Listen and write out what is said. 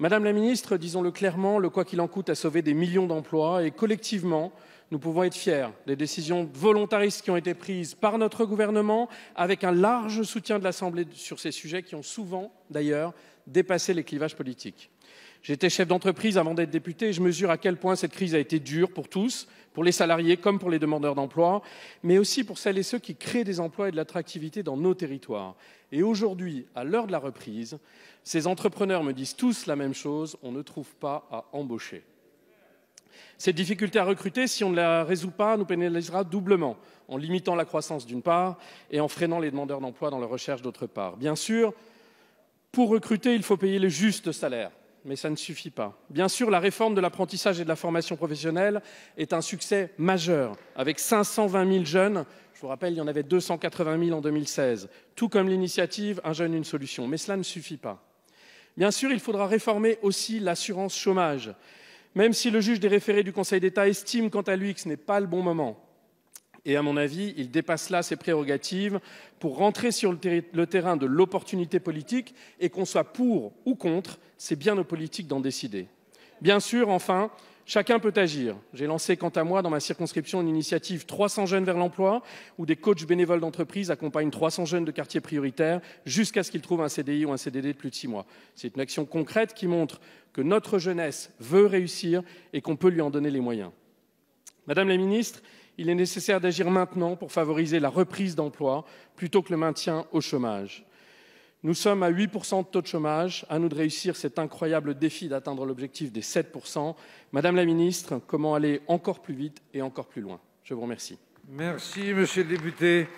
Madame la ministre, disons-le clairement, le quoi qu'il en coûte a sauvé des millions d'emplois et collectivement, nous pouvons être fiers des décisions volontaristes qui ont été prises par notre gouvernement avec un large soutien de l'Assemblée sur ces sujets qui ont souvent, d'ailleurs, dépasser les clivages politiques. J'étais chef d'entreprise avant d'être député et je mesure à quel point cette crise a été dure pour tous, pour les salariés comme pour les demandeurs d'emploi, mais aussi pour celles et ceux qui créent des emplois et de l'attractivité dans nos territoires. Et aujourd'hui, à l'heure de la reprise, ces entrepreneurs me disent tous la même chose, on ne trouve pas à embaucher. Cette difficulté à recruter, si on ne la résout pas, nous pénalisera doublement, en limitant la croissance d'une part et en freinant les demandeurs d'emploi dans leur recherche d'autre part. Bien sûr, pour recruter, il faut payer le juste salaire, mais ça ne suffit pas. Bien sûr, la réforme de l'apprentissage et de la formation professionnelle est un succès majeur, avec 520 000 jeunes. Je vous rappelle, il y en avait 280 000 en 2016, tout comme l'initiative Un jeune, une solution. Mais cela ne suffit pas. Bien sûr, il faudra réformer aussi l'assurance chômage. Même si le juge des référés du Conseil d'État estime, quant à lui, que ce n'est pas le bon moment, et à mon avis, il dépasse là ses prérogatives pour rentrer sur le, terrain de l'opportunité politique et qu'on soit pour ou contre, c'est bien aux politiques d'en décider. Bien sûr, enfin, chacun peut agir. J'ai lancé, quant à moi, dans ma circonscription, une initiative 300 jeunes vers l'emploi, où des coachs bénévoles d'entreprise accompagnent 300 jeunes de quartiers prioritaires jusqu'à ce qu'ils trouvent un CDI ou un CDD de plus de six mois. C'est une action concrète qui montre que notre jeunesse veut réussir et qu'on peut lui en donner les moyens. Madame la ministre, il est nécessaire d'agir maintenant pour favoriser la reprise d'emploi plutôt que le maintien au chômage. Nous sommes à 8% de taux de chômage. À nous de réussir cet incroyable défi d'atteindre l'objectif des 7%. Madame la ministre, comment aller encore plus vite et encore plus loin Je vous remercie. Merci, monsieur le député.